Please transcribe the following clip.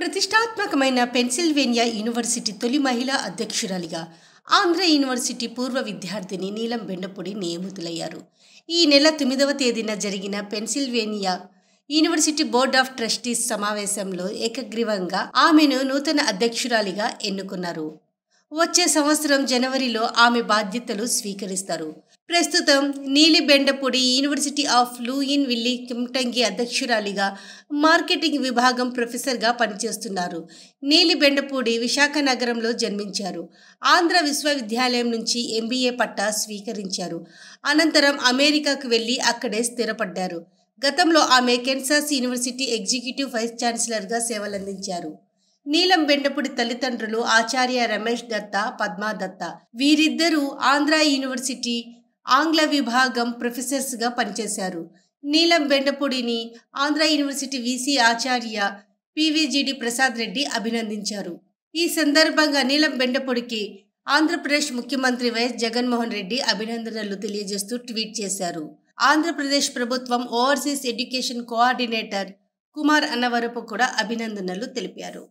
ప్రతిష్టాత్మకమైన Pennsylvania university తొలి మహిళా అధ్యక్షురాలిగా ఆంధ్ర యూనివర్సిటీ పూర్వ విద్యార్థిని నీలం బెండపూడి నియమితులయ్యారు ఈ నెల తొమ్మిదవ తేదీన జరిగిన Pennsylvania university board of trustees సమావేశంలో ఏకగ్రీవంగా ఆమెను నూతన అధ్యక్షురాలిగా ఎన్నుకున్నారు వచ్చే సంవత్సరం జనవరిలో ఆమె బాధ్యతలు స్వీకరిస్తారు ప్రస్తుతం Neeli Bendapudi university of Louisville కిమ్టంగి అధ్యక్షురాలిగా మార్కెటింగ్ విభాగం ప్రొఫెసర్గా పనిచేస్తున్నారు నీలి బెండపూడి విశాఖ నగరంలో జన్మించారు ఆంధ్ర విశ్వవిద్యాలయం నుంచి ఎంబీఏ పట్టా స్వీకరించారు అనంతరం అమెరికాకు వెళ్ళి అక్కడే స్థిరపడ్డారు గతంలో ఆమె కెన్సాస్ యూనివర్సిటీ ఎగ్జిక్యూటివ్ వైస్ ఛాన్సలర్గా సేవలందించారు నీలం బెండపుడి తల్లిదండ్రులు ఆచార్య రమేష్ దత్త పద్మా దత్త వీరిద్దరూ ఆంధ్ర యూనివర్సిటీ ఆంగ్ల విభాగం ప్రొఫెసర్స్గా పనిచేశారు నీలం బెండపూడిని ఆంధ్ర యూనివర్సిటీ వీసీ ఆచార్య పివిజిడి ప్రసాద్ రెడ్డి అభినందించారు ఈ సందర్భంగా నీలం బెండపూడికి ఆంధ్రప్రదేశ్ ముఖ్యమంత్రి వైఎస్ జగన్మోహన్ రెడ్డి అభినందనలు తెలియజేస్తూ ట్వీట్ చేశారు ఆంధ్రప్రదేశ్ ప్రభుత్వం overseas education coordinator Kumar Annavarapu కూడా అభినందనలు తెలిపారు